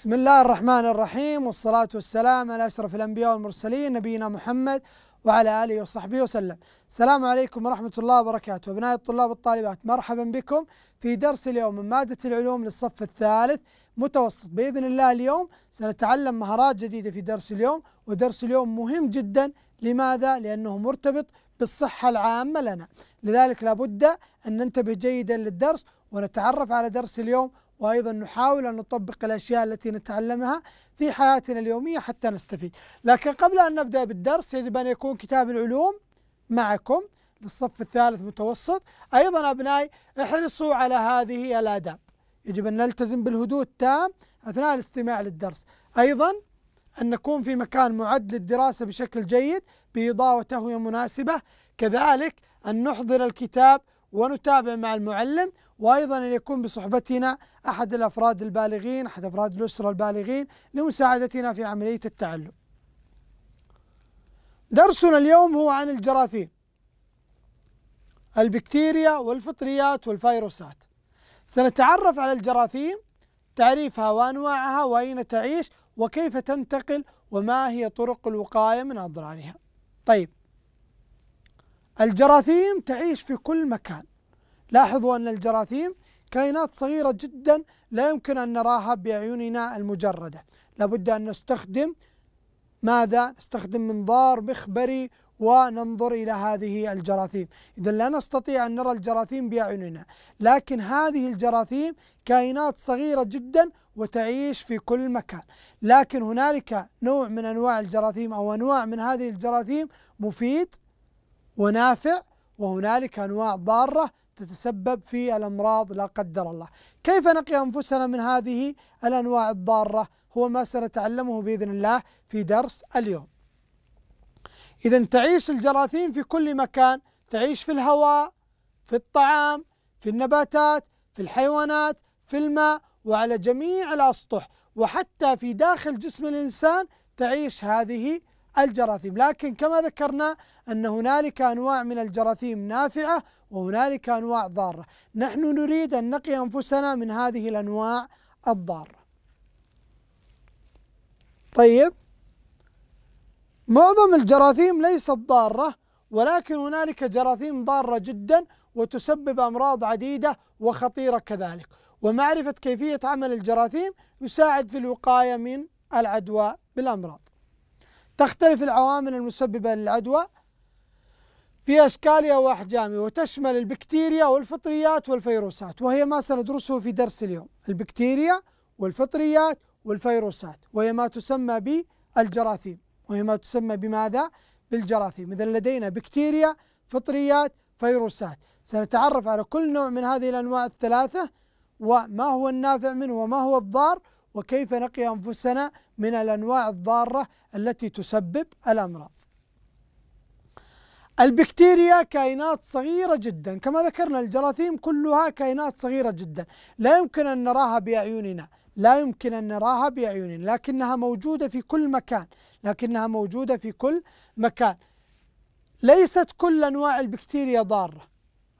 بسم الله الرحمن الرحيم والصلاة والسلام على أشرف الأنبياء والمرسلين نبينا محمد وعلى آله وصحبه وسلم السلام عليكم ورحمة الله وبركاته أبناء الطلاب والطالبات مرحبا بكم في درس اليوم من مادة العلوم للصف الثالث متوسط بإذن الله اليوم سنتعلم مهارات جديدة في درس اليوم ودرس اليوم مهم جدا لماذا؟ لأنه مرتبط بالصحة العامة لنا لذلك لابد أن ننتبه جيدا للدرس ونتعرف على درس اليوم وأيضا نحاول أن نطبق الأشياء التي نتعلمها في حياتنا اليومية حتى نستفيد لكن قبل أن نبدأ بالدرس يجب أن يكون كتاب العلوم معكم للصف الثالث متوسط أيضا أبنائي احرصوا على هذه الآداب يجب أن نلتزم بالهدوء التام أثناء الاستماع للدرس أيضا أن نكون في مكان معد للدراسة بشكل جيد بإضاءة وتهوية مناسبة كذلك أن نحضر الكتاب ونتابع مع المعلم وأيضا أن يكون بصحبتنا أحد الأفراد البالغين أحد أفراد الأسرة البالغين لمساعدتنا في عملية التعلم درسنا اليوم هو عن الجراثيم البكتيريا والفطريات والفيروسات سنتعرف على الجراثيم تعريفها وأنواعها وأين تعيش وكيف تنتقل وما هي طرق الوقاية من أضرارها طيب الجراثيم تعيش في كل مكان لاحظوا أن الجراثيم كائنات صغيرة جدا لا يمكن أن نراها بأعيننا المجردة لابد أن نستخدم ماذا؟ نستخدم منظار مخبري وننظر إلى هذه الجراثيم إذا لا نستطيع أن نرى الجراثيم بأعيننا لكن هذه الجراثيم كائنات صغيرة جدا وتعيش في كل مكان لكن هنالك نوع من أنواع الجراثيم أو أنواع من هذه الجراثيم مفيد ونافع وهنالك أنواع ضارة تتسبب في الأمراض لا قدر الله كيف نقي أنفسنا من هذه الأنواع الضارة هو ما سنتعلمه بإذن الله في درس اليوم إذا تعيش الجراثيم في كل مكان تعيش في الهواء في الطعام في النباتات في الحيوانات في الماء وعلى جميع الأسطح وحتى في داخل جسم الإنسان تعيش هذه الجراثيم لكن كما ذكرنا أن هنالك أنواع من الجراثيم نافعة وهنالك أنواع ضارة نحن نريد أن نقي أنفسنا من هذه الأنواع الضارة طيب معظم الجراثيم ليست ضارة ولكن هنالك جراثيم ضارة جدا وتسبب أمراض عديدة وخطيرة كذلك ومعرفة كيفية عمل الجراثيم يساعد في الوقاية من العدوى بالأمراض تختلف العوامل المسببة للعدوى في أشكالها وأحجامها وتشمل البكتيريا والفطريات والفيروسات وهي ما سندرسه في درس اليوم البكتيريا والفطريات والفيروسات وهي ما تسمى بالجراثيم وهي ما تسمى بماذا؟ بالجراثيم إذا لدينا بكتيريا فطريات فيروسات سنتعرف على كل نوع من هذه الأنواع الثلاثة وما هو النافع منه وما هو الضار وكيف نقي أنفسنا من الأنواع الضارة التي تسبب الأمراض البكتيريا كائنات صغيرة جدا كما ذكرنا الجراثيم كلها كائنات صغيرة جدا لا يمكن أن نراها بأعيننا لا يمكن أن نراها بأعيننا لكنها موجودة في كل مكان لكنها موجودة في كل مكان ليست كل أنواع البكتيريا ضارة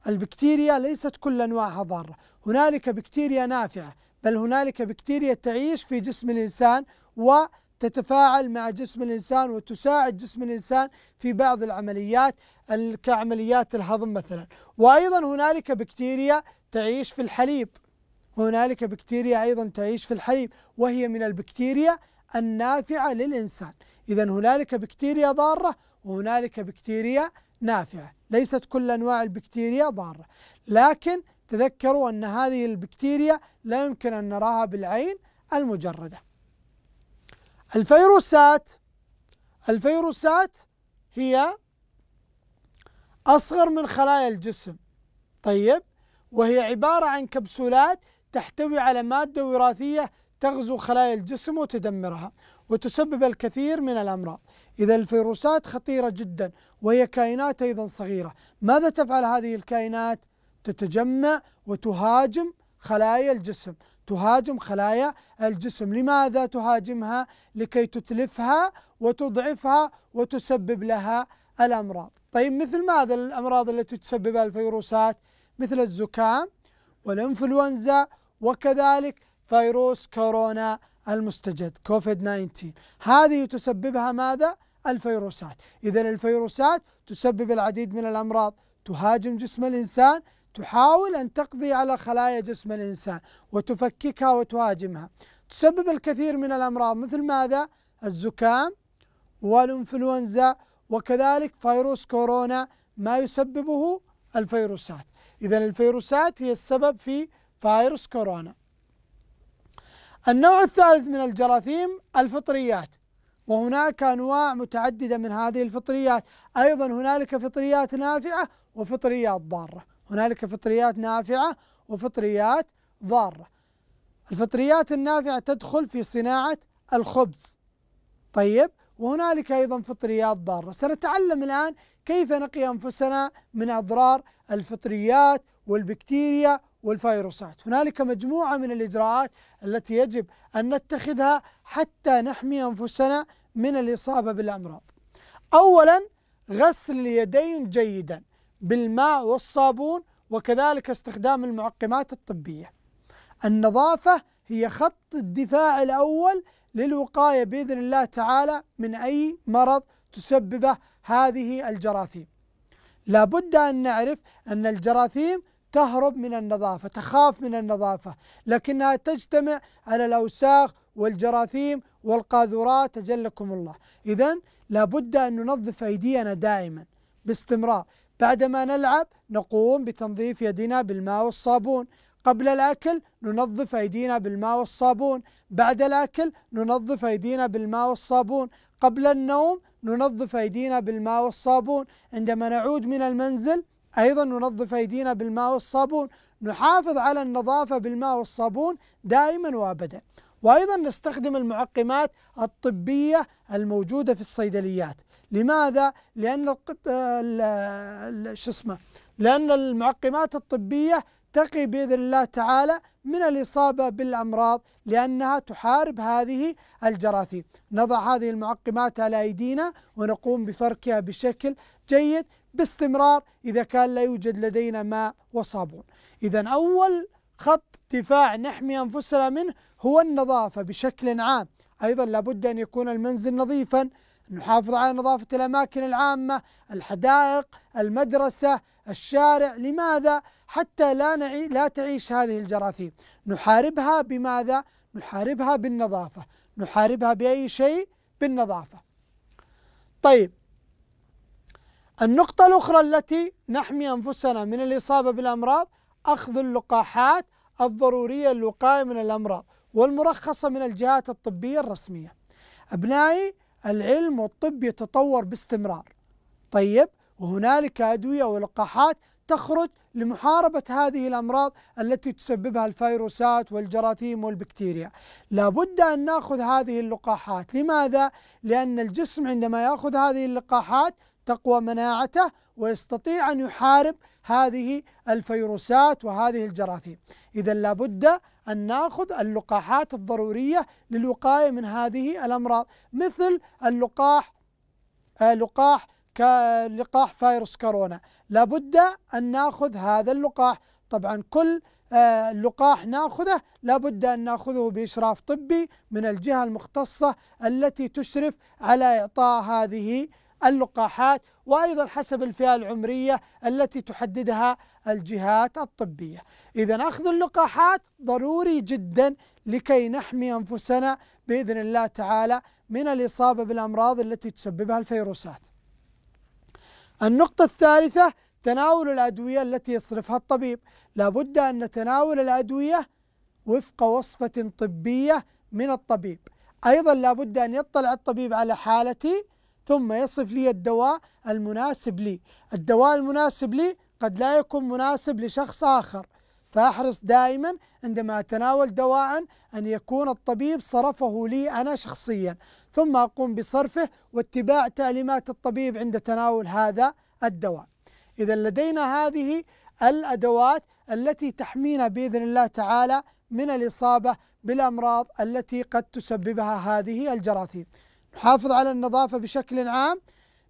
البكتيريا ليست كل أنواعها ضارة هنالك بكتيريا نافعة بل هنالك بكتيريا تعيش في جسم الإنسان وتتفاعل مع جسم الإنسان وتساعد جسم الإنسان في بعض العمليات كعمليات الهضم مثلا وأيضا هنالك بكتيريا تعيش في الحليب هنالك بكتيريا أيضا تعيش في الحليب وهي من البكتيريا النافعة للإنسان إذا هنالك بكتيريا ضارة وهنالك بكتيريا نافعة ليست كل أنواع البكتيريا ضارة لكن تذكروا أن هذه البكتيريا لا يمكن أن نراها بالعين المجردة الفيروسات الفيروسات هي أصغر من خلايا الجسم طيب وهي عبارة عن كبسولات تحتوي على مادة وراثية تغزو خلايا الجسم وتدمرها وتسبب الكثير من الأمراض إذا الفيروسات خطيرة جدا وهي كائنات أيضا صغيرة ماذا تفعل هذه الكائنات؟ تتجمع وتهاجم خلايا الجسم تهاجم خلايا الجسم لماذا تهاجمها لكي تتلفها وتضعفها وتسبب لها الأمراض طيب مثل ماذا الأمراض التي تسببها الفيروسات مثل الزكام والإنفلونزا وكذلك فيروس كورونا المستجد كوفيد 19 هذه تسببها ماذا؟ الفيروسات إذا الفيروسات تسبب العديد من الأمراض تهاجم جسم الإنسان تحاول أن تقضي على خلايا جسم الإنسان وتفككها وتهاجمها تسبب الكثير من الأمراض مثل ماذا؟ الزكام والإنفلونزا وكذلك فيروس كورونا ما يسببه الفيروسات إذا الفيروسات هي السبب في فيروس كورونا النوع الثالث من الجراثيم الفطريات وهناك أنواع متعددة من هذه الفطريات أيضا هنالك فطريات نافعة وفطريات ضارة هنالك فطريات نافعة وفطريات ضارة الفطريات النافعة تدخل في صناعة الخبز طيب وهنالك أيضا فطريات ضارة سنتعلم الآن كيف نقي أنفسنا من أضرار الفطريات والبكتيريا والفيروسات هنالك مجموعة من الإجراءات التي يجب أن نتخذها حتى نحمي أنفسنا من الإصابة بالأمراض أولا غسل اليدين جيدا بالماء والصابون وكذلك استخدام المعقمات الطبية النظافة هي خط الدفاع الأول للوقاية بإذن الله تعالى من أي مرض تسببه هذه الجراثيم لابد أن نعرف أن الجراثيم تهرب من النظافة تخاف من النظافة لكنها تجتمع على الأوساخ والجراثيم والقاذورات أجلكم الله إذا لابد أن ننظف أيدينا دائما باستمرار بعدما نلعب نقوم بتنظيف يدنا بالماء والصابون قبل الأكل ننظف أيدينا بالماء والصابون بعد الأكل ننظف أيدينا بالماء والصابون قبل النوم ننظف أيدينا بالماء والصابون عندما نعود من المنزل أيضا ننظف أيدينا بالماء والصابون نحافظ على النظافة بالماء والصابون دائما وأبدا وأيضا نستخدم المعقمات الطبية الموجودة في الصيدليات لماذا؟ لأن شو اسمه لأن المعقمات الطبية تقي بإذن الله تعالى من الإصابة بالأمراض لأنها تحارب هذه الجراثيم نضع هذه المعقمات على أيدينا ونقوم بفركها بشكل جيد باستمرار إذا كان لا يوجد لدينا ماء وصابون إذا أول خط دفاع نحمي أنفسنا منه هو النظافة بشكل عام أيضا لابد أن يكون المنزل نظيفا نحافظ على نظافة الأماكن العامة الحدائق المدرسة الشارع لماذا؟ حتى لا, نعي لا تعيش هذه الجراثيم نحاربها بماذا؟ نحاربها بالنظافة نحاربها بأي شيء؟ بالنظافة طيب النقطة الأخرى التي نحمي أنفسنا من الإصابة بالأمراض أخذ اللقاحات الضرورية للوقاية من الأمراض والمرخصة من الجهات الطبية الرسمية أبنائي العلم والطب يتطور باستمرار طيب وهنالك أدوية ولقاحات تخرج لمحاربة هذه الأمراض التي تسببها الفيروسات والجراثيم والبكتيريا لابد أن نأخذ هذه اللقاحات لماذا؟ لأن الجسم عندما يأخذ هذه اللقاحات تقوى مناعته ويستطيع أن يحارب هذه الفيروسات وهذه الجراثيم إذا لابد أن نأخذ اللقاحات الضرورية للوقاية من هذه الأمراض مثل اللقاح آه، لقاح لقاح فيروس كورونا لابد أن نأخذ هذا اللقاح طبعا كل آه، لقاح ناخذه لابد ان ناخذه باشراف طبي من الجهه المختصه التي تشرف على اعطاء هذه اللقاحات وأيضا حسب الفئة العمرية التي تحددها الجهات الطبية إذا أخذ اللقاحات ضروري جدا لكي نحمي أنفسنا بإذن الله تعالى من الإصابة بالأمراض التي تسببها الفيروسات النقطة الثالثة تناول الأدوية التي يصرفها الطبيب لابد أن نتناول الأدوية وفق وصفة طبية من الطبيب أيضا لابد أن يطلع الطبيب على حالتي ثم يصف لي الدواء المناسب لي الدواء المناسب لي قد لا يكون مناسب لشخص آخر فأحرص دائما عندما أتناول دواء أن يكون الطبيب صرفه لي أنا شخصيا ثم أقوم بصرفه واتباع تعليمات الطبيب عند تناول هذا الدواء إذا لدينا هذه الأدوات التي تحمينا بإذن الله تعالى من الإصابة بالأمراض التي قد تسببها هذه الجراثيم نحافظ على النظافة بشكل عام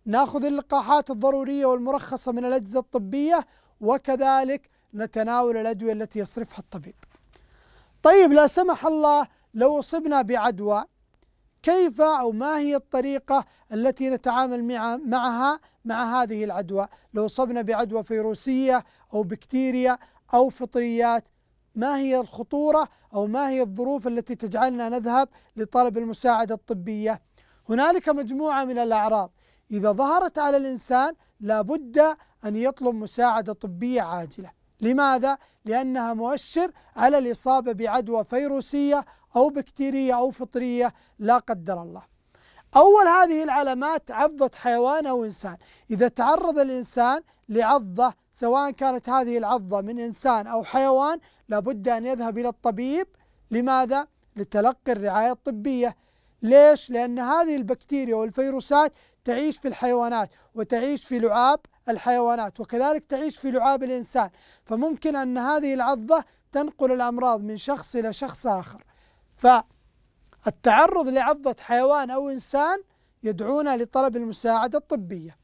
ناخذ اللقاحات الضرورية والمرخصة من الأجهزة الطبية وكذلك نتناول الأدوية التي يصرفها الطبيب طيب لا سمح الله لو أصبنا بعدوى كيف أو ما هي الطريقة التي نتعامل معها مع هذه العدوى لو أصبنا بعدوى فيروسية أو بكتيريا أو فطريات ما هي الخطورة أو ما هي الظروف التي تجعلنا نذهب لطلب المساعدة الطبية هنالك مجموعة من الأعراض إذا ظهرت على الإنسان لابد أن يطلب مساعدة طبية عاجلة لماذا؟ لأنها مؤشر على الإصابة بعدوى فيروسية أو بكتيرية أو فطرية لا قدر الله أول هذه العلامات عضة حيوان أو إنسان إذا تعرض الإنسان لعضة سواء كانت هذه العضة من إنسان أو حيوان لابد أن يذهب إلى الطبيب لماذا؟ لتلقي الرعاية الطبية ليش؟ لأن هذه البكتيريا والفيروسات تعيش في الحيوانات وتعيش في لعاب الحيوانات وكذلك تعيش في لعاب الإنسان فممكن أن هذه العضة تنقل الأمراض من شخص إلى شخص آخر فالتعرض لعضة حيوان أو إنسان يدعونا لطلب المساعدة الطبية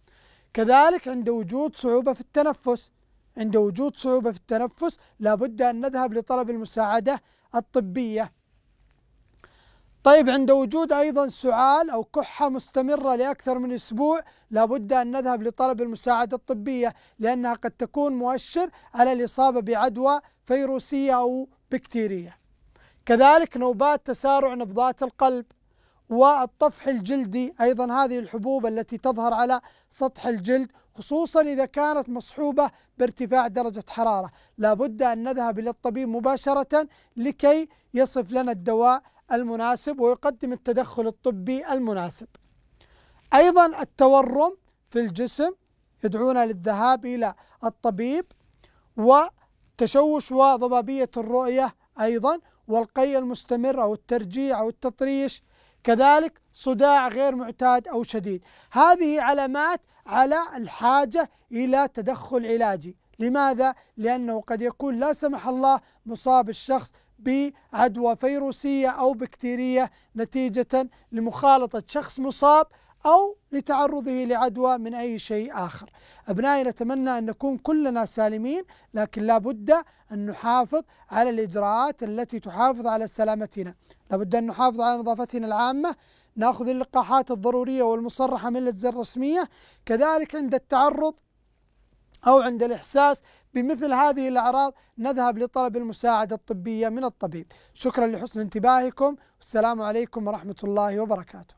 كذلك عند وجود صعوبة في التنفس عند وجود صعوبة في التنفس لابد أن نذهب لطلب المساعدة الطبية طيب عند وجود أيضا سعال أو كحة مستمرة لأكثر من أسبوع لابد أن نذهب لطلب المساعدة الطبية لأنها قد تكون مؤشر على الإصابة بعدوى فيروسية أو بكتيرية كذلك نوبات تسارع نبضات القلب والطفح الجلدي أيضا هذه الحبوب التي تظهر على سطح الجلد خصوصا إذا كانت مصحوبة بارتفاع درجة حرارة لابد أن نذهب إلى الطبيب مباشرة لكي يصف لنا الدواء المناسب ويقدم التدخل الطبي المناسب أيضا التورم في الجسم يدعونا للذهاب إلى الطبيب وتشوش وضبابية الرؤية أيضا والقي المستمر أو الترجيع أو التطريش كذلك صداع غير معتاد أو شديد هذه علامات على الحاجة إلى تدخل علاجي لماذا؟ لأنه قد يكون لا سمح الله مصاب الشخص بعدوى فيروسية أو بكتيرية نتيجة لمخالطة شخص مصاب أو لتعرضه لعدوى من أي شيء آخر أبنائي نتمنى أن نكون كلنا سالمين لكن لابد أن نحافظ على الإجراءات التي تحافظ على سلامتنا لابد أن نحافظ على نظافتنا العامة ناخذ اللقاحات الضرورية والمصرحة من الأجهزة الرسمية كذلك عند التعرض أو عند الإحساس بمثل هذه الأعراض نذهب لطلب المساعدة الطبية من الطبيب شكرا لحسن انتباهكم والسلام عليكم ورحمة الله وبركاته